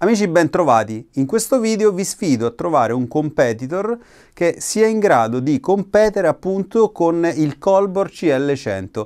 Amici bentrovati, in questo video vi sfido a trovare un competitor che sia in grado di competere appunto con il Colbor CL100.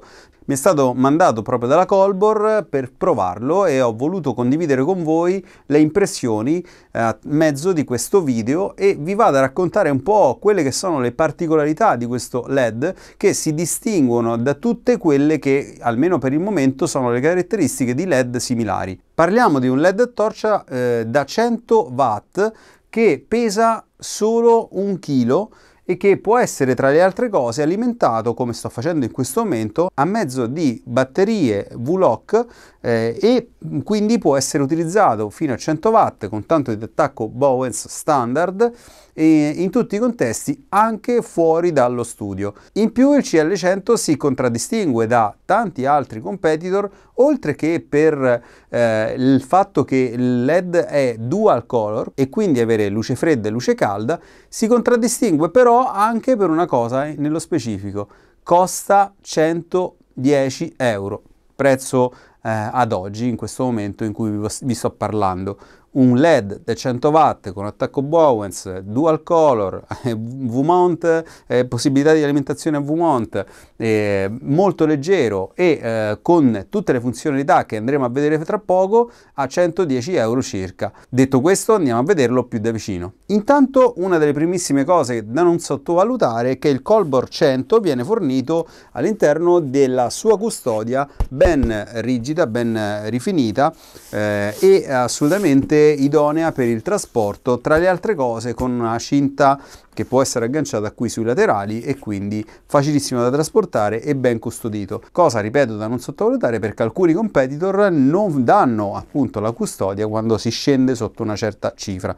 Mi è stato mandato proprio dalla Colbor per provarlo e ho voluto condividere con voi le impressioni eh, a mezzo di questo video e vi vado a raccontare un po' quelle che sono le particolarità di questo LED che si distinguono da tutte quelle che almeno per il momento sono le caratteristiche di LED similari. Parliamo di un LED a torcia eh, da 100 watt che pesa solo un chilo e che può essere tra le altre cose alimentato come sto facendo in questo momento a mezzo di batterie VLOC eh, e quindi può essere utilizzato fino a 100 watt con tanto di attacco Bowens standard eh, in tutti i contesti anche fuori dallo studio. In più il CL100 si contraddistingue da tanti altri competitor oltre che per eh, il fatto che il LED è dual color e quindi avere luce fredda e luce calda si contraddistingue però anche per una cosa eh, nello specifico costa 110 euro prezzo eh, ad oggi, in questo momento in cui vi, vi sto parlando un LED da 100 watt con attacco Bowens, dual color, V-mount, eh, possibilità di alimentazione a V-mount, eh, molto leggero e eh, con tutte le funzionalità che andremo a vedere tra poco a 110 euro circa. Detto questo andiamo a vederlo più da vicino. Intanto una delle primissime cose da non sottovalutare è che il Colbor 100 viene fornito all'interno della sua custodia ben rigida, ben rifinita eh, e assolutamente idonea per il trasporto, tra le altre cose con una cinta che può essere agganciata qui sui laterali e quindi facilissimo da trasportare e ben custodito. Cosa, ripeto, da non sottovalutare perché alcuni competitor non danno appunto la custodia quando si scende sotto una certa cifra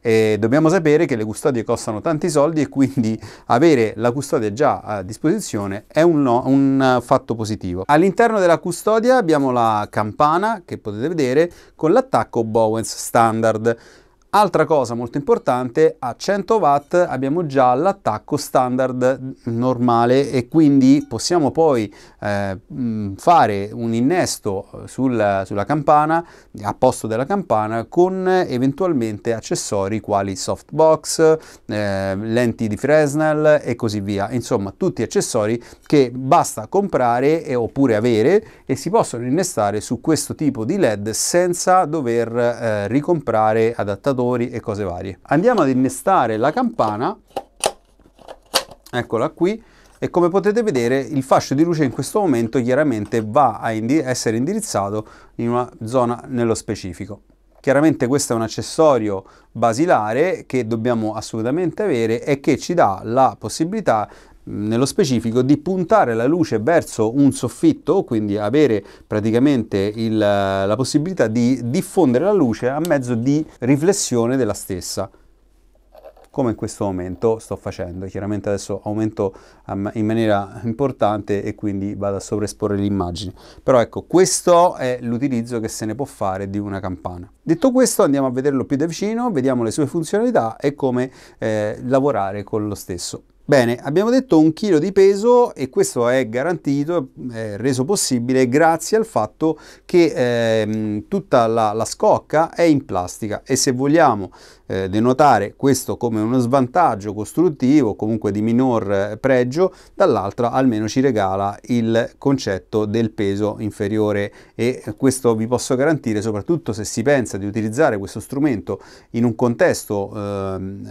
e dobbiamo sapere che le custodie costano tanti soldi e quindi avere la custodia già a disposizione è un, no, un fatto positivo. All'interno della custodia abbiamo la campana che potete vedere con l'attacco Bowens standard. Altra cosa molto importante, a 100 watt abbiamo già l'attacco standard normale e quindi possiamo poi eh, mm, fare un innesto sul, sulla campana, a posto della campana, con eventualmente accessori quali softbox, eh, lenti di Fresnel e così via. Insomma, tutti accessori che basta comprare e, oppure avere e si possono innestare su questo tipo di LED senza dover eh, ricomprare adattatori odori e cose varie. Andiamo ad innestare la campana, eccola qui, e come potete vedere il fascio di luce in questo momento chiaramente va a indi essere indirizzato in una zona nello specifico. Chiaramente questo è un accessorio basilare che dobbiamo assolutamente avere e che ci dà la possibilità nello specifico di puntare la luce verso un soffitto, quindi avere praticamente il, la possibilità di diffondere la luce a mezzo di riflessione della stessa come in questo momento sto facendo. Chiaramente adesso aumento in maniera importante e quindi vado a sovraesporre l'immagine. Però ecco, questo è l'utilizzo che se ne può fare di una campana. Detto questo andiamo a vederlo più da vicino, vediamo le sue funzionalità e come eh, lavorare con lo stesso. Bene, abbiamo detto un chilo di peso e questo è garantito, è reso possibile grazie al fatto che eh, tutta la, la, scocca è in plastica e se vogliamo eh, denotare questo come uno svantaggio costruttivo, comunque di minor eh, pregio, dall'altra almeno ci regala il concetto del peso inferiore e questo vi posso garantire soprattutto se si pensa di utilizzare questo strumento in un contesto eh,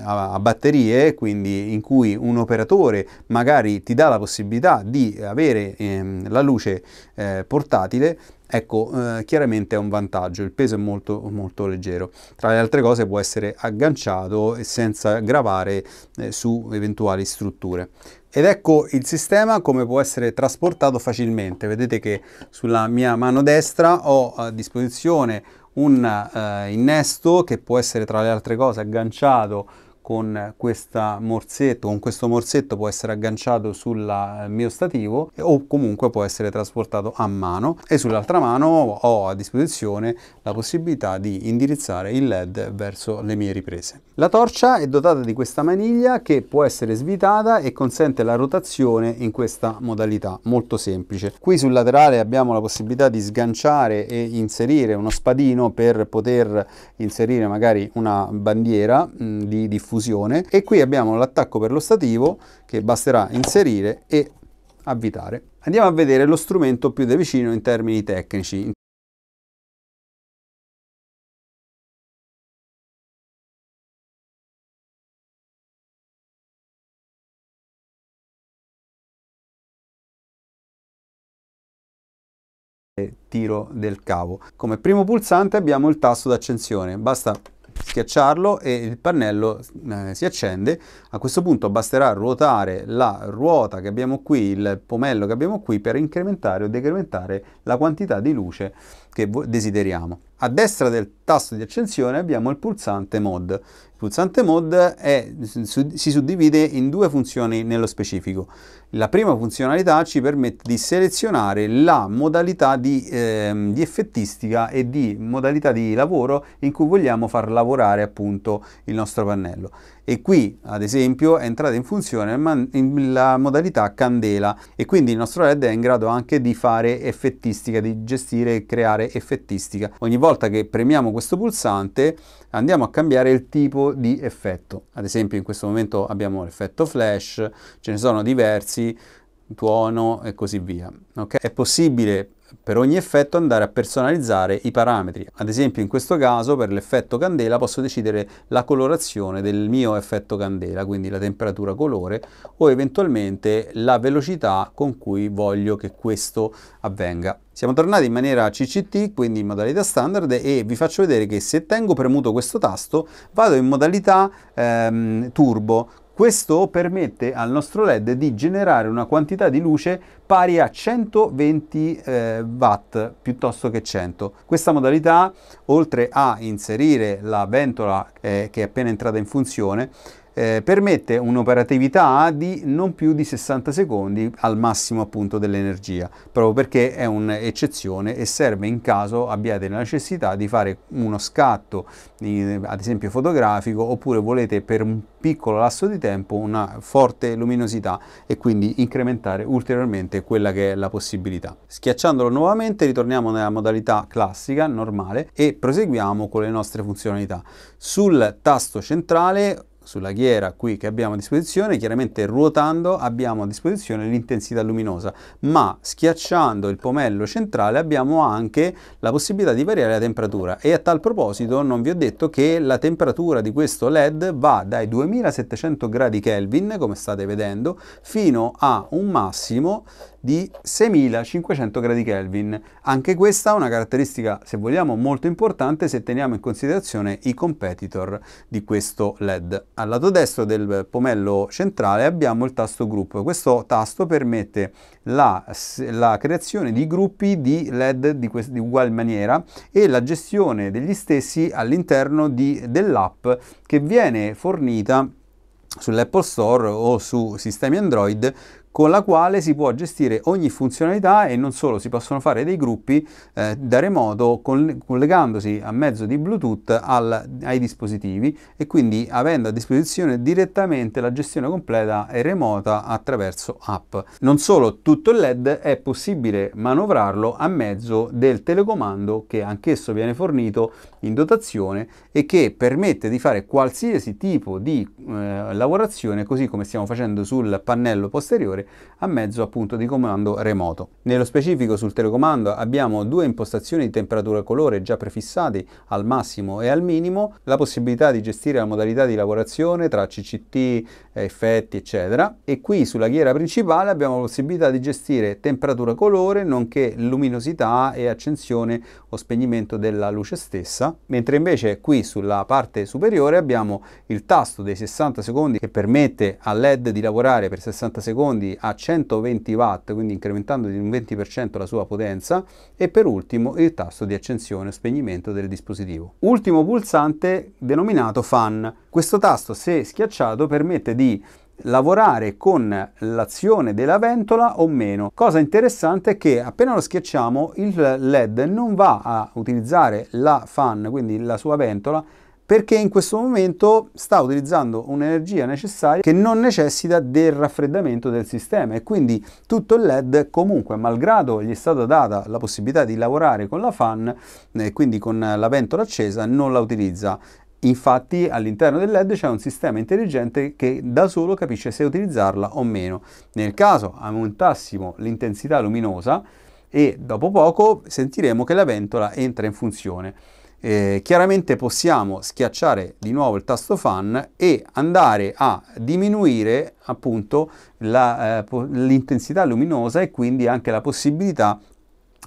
a, a batterie, quindi in cui uno operatore magari ti dà la possibilità di avere ehm, la luce eh, portatile, ecco eh, chiaramente è un vantaggio, il peso è molto, molto leggero. Tra le altre cose può essere agganciato e senza gravare eh, su eventuali strutture. Ed ecco il sistema come può essere trasportato facilmente. Vedete che sulla mia mano destra ho a disposizione un eh, innesto che può essere tra le altre cose agganciato con, morsetto, con questo morsetto può essere agganciato sul eh, mio stativo o comunque può essere trasportato a mano e sull'altra mano ho a disposizione la possibilità di indirizzare il led verso le mie riprese. La torcia è dotata di questa maniglia che può essere svitata e consente la rotazione in questa modalità molto semplice. Qui sul laterale abbiamo la possibilità di sganciare e inserire uno spadino per poter inserire magari una bandiera mh, di diffusione fusione e qui abbiamo l'attacco per lo stativo che basterà inserire e avvitare. Andiamo a vedere lo strumento più da vicino in termini tecnici. tiro del cavo. Come primo pulsante abbiamo il tasto d'accensione, basta schiacciarlo e il pannello eh, si accende. A questo punto basterà ruotare la ruota che abbiamo qui, il pomello che abbiamo qui per incrementare o decrementare la quantità di luce che desideriamo. A destra del tasto di accensione abbiamo il pulsante mod. Il pulsante mod è, si suddivide in due funzioni nello specifico. La prima funzionalità ci permette di selezionare la modalità di, eh, di effettistica e di modalità di lavoro in cui vogliamo far lavorare appunto il nostro pannello e qui ad esempio è entrata in funzione la modalità candela e quindi il nostro LED è in grado anche di fare effettistica, di gestire e creare effettistica. Ogni volta che premiamo questo pulsante andiamo a cambiare il tipo di effetto, ad esempio in questo momento abbiamo l'effetto flash, ce ne sono diversi, tuono e così via. Okay? È possibile per ogni effetto andare a personalizzare i parametri. Ad esempio in questo caso per l'effetto candela posso decidere la colorazione del mio effetto candela, quindi la temperatura colore o eventualmente la velocità con cui voglio che questo avvenga. Siamo tornati in maniera CCT, quindi in modalità standard e vi faccio vedere che se tengo premuto questo tasto vado in modalità ehm, turbo, questo permette al nostro LED di generare una quantità di luce pari a 120 eh, watt piuttosto che 100. Questa modalità, oltre a inserire la ventola eh, che è appena entrata in funzione, eh, permette un'operatività di non più di 60 secondi al massimo appunto dell'energia, proprio perché è un'eccezione e serve in caso abbiate la necessità di fare uno scatto, ad esempio fotografico, oppure volete per un piccolo lasso di tempo una forte luminosità e quindi incrementare ulteriormente quella che è la possibilità. Schiacciandolo nuovamente ritorniamo nella modalità classica, normale, e proseguiamo con le nostre funzionalità. Sul tasto centrale sulla ghiera qui che abbiamo a disposizione, chiaramente ruotando abbiamo a disposizione l'intensità luminosa, ma schiacciando il pomello centrale abbiamo anche la possibilità di variare la temperatura e a tal proposito non vi ho detto che la temperatura di questo LED va dai 2700 gradi Kelvin, come state vedendo, fino a un massimo di 6500 gradi Kelvin. Anche questa è una caratteristica, se vogliamo, molto importante se teniamo in considerazione i competitor di questo LED. Al lato destro del pomello centrale abbiamo il tasto group. Questo tasto permette la, la creazione di gruppi di LED di, di ugual maniera e la gestione degli stessi all'interno dell'app che viene fornita sull'Apple Store o su sistemi Android con la quale si può gestire ogni funzionalità e non solo, si possono fare dei gruppi eh, da remoto con, collegandosi a mezzo di Bluetooth al, ai dispositivi e quindi avendo a disposizione direttamente la gestione completa e remota attraverso app. Non solo, tutto il LED è possibile manovrarlo a mezzo del telecomando che anch'esso viene fornito in dotazione e che permette di fare qualsiasi tipo di eh, lavorazione così come stiamo facendo sul pannello posteriore a mezzo appunto di comando remoto. Nello specifico sul telecomando abbiamo due impostazioni di temperatura e colore già prefissate al massimo e al minimo, la possibilità di gestire la modalità di lavorazione tra CCT, eh, effetti eccetera e qui sulla ghiera principale abbiamo la possibilità di gestire temperatura colore nonché luminosità e accensione o spegnimento della luce stessa, mentre invece qui sulla parte superiore abbiamo il tasto dei 60 secondi che permette al LED di lavorare per 60 secondi a 120 watt, quindi incrementando di un 20% la sua potenza e per ultimo il tasto di accensione o spegnimento del dispositivo. Ultimo pulsante denominato fan. Questo tasto se schiacciato permette di lavorare con l'azione della ventola o meno. Cosa interessante è che appena lo schiacciamo il LED non va a utilizzare la fan, quindi la sua ventola, perché in questo momento sta utilizzando un'energia necessaria che non necessita del raffreddamento del sistema e quindi tutto il LED comunque malgrado gli è stata data la possibilità di lavorare con la fan eh, quindi con la ventola accesa non la utilizza Infatti all'interno del LED c'è un sistema intelligente che da solo capisce se utilizzarla o meno. Nel caso aumentassimo l'intensità luminosa e dopo poco sentiremo che la ventola entra in funzione eh, chiaramente possiamo schiacciare di nuovo il tasto fan e andare a diminuire appunto la, eh, l'intensità luminosa e quindi anche la possibilità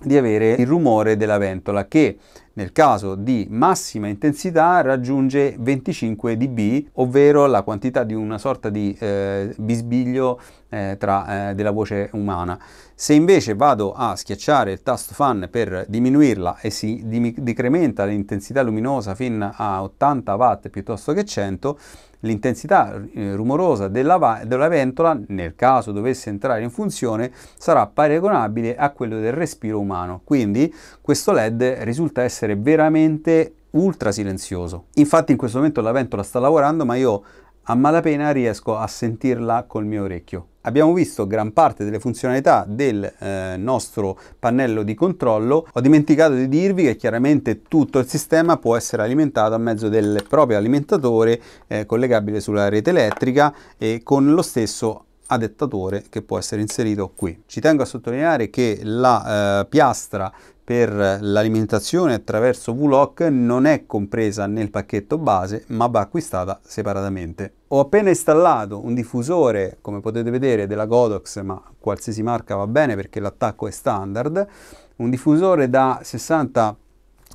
di avere il rumore della ventola che nel caso di massima intensità raggiunge 25 dB, ovvero la quantità di una sorta di eh, bisbiglio eh, tra, eh, della voce umana. Se invece vado a schiacciare il tasto fan per diminuirla e si decrementa l'intensità luminosa fino a 80 watt piuttosto che 100, l'intensità eh, rumorosa della, della, ventola, nel caso dovesse entrare in funzione, sarà paragonabile a quello del respiro umano. Quindi questo LED risulta essere essere veramente ultra silenzioso. Infatti in questo momento la ventola sta lavorando, ma io a malapena riesco a sentirla col mio orecchio. Abbiamo visto gran parte delle funzionalità del eh, nostro pannello di controllo. Ho dimenticato di dirvi che chiaramente tutto il sistema può essere alimentato a mezzo del proprio alimentatore eh, collegabile sulla rete elettrica e con lo stesso adattatore che può essere inserito qui. Ci tengo a sottolineare che la eh, piastra per l'alimentazione attraverso VLOC non è compresa nel pacchetto base ma va acquistata separatamente. Ho appena installato un diffusore, come potete vedere, della Godox, ma qualsiasi marca va bene perché l'attacco è standard, un diffusore da 60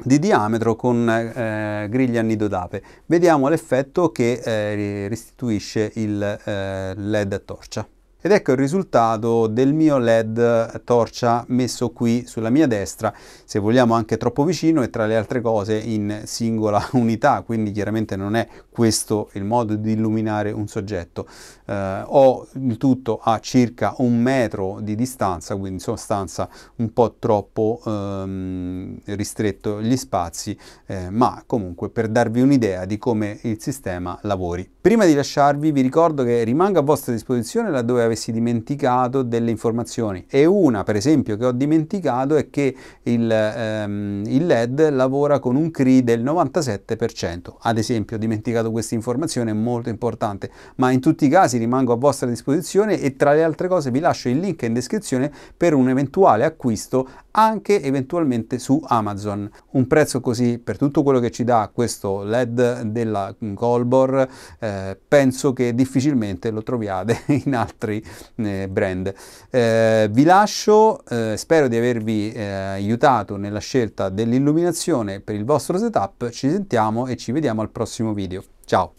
di diametro con eh, griglia nido d'ape. Vediamo l'effetto che eh, restituisce il eh, LED a torcia. Ed ecco il risultato del mio LED torcia messo qui sulla mia destra, se vogliamo anche troppo vicino e tra le altre cose in singola unità, quindi chiaramente non è questo il modo di illuminare un soggetto. Eh, ho il tutto a circa un metro di distanza, quindi in sostanza un po' troppo ehm, ristretto gli spazi, eh, ma comunque per darvi un'idea di come il sistema lavori. Prima di lasciarvi vi ricordo che rimanga a vostra disposizione laddove avete avessi dimenticato delle informazioni e una per esempio che ho dimenticato è che il, ehm, il LED lavora con un CRI del 97%, ad esempio ho dimenticato questa informazione, molto importante, ma in tutti i casi rimango a vostra disposizione e tra le altre cose vi lascio il link in descrizione per un eventuale acquisto anche eventualmente su Amazon. Un prezzo così per tutto quello che ci dà questo LED della Colbor eh, penso che difficilmente lo troviate in altri altri eh, brand. Eh, vi lascio, eh, spero di avervi eh, aiutato nella scelta dell'illuminazione per il vostro setup, ci sentiamo e ci vediamo al prossimo video. Ciao!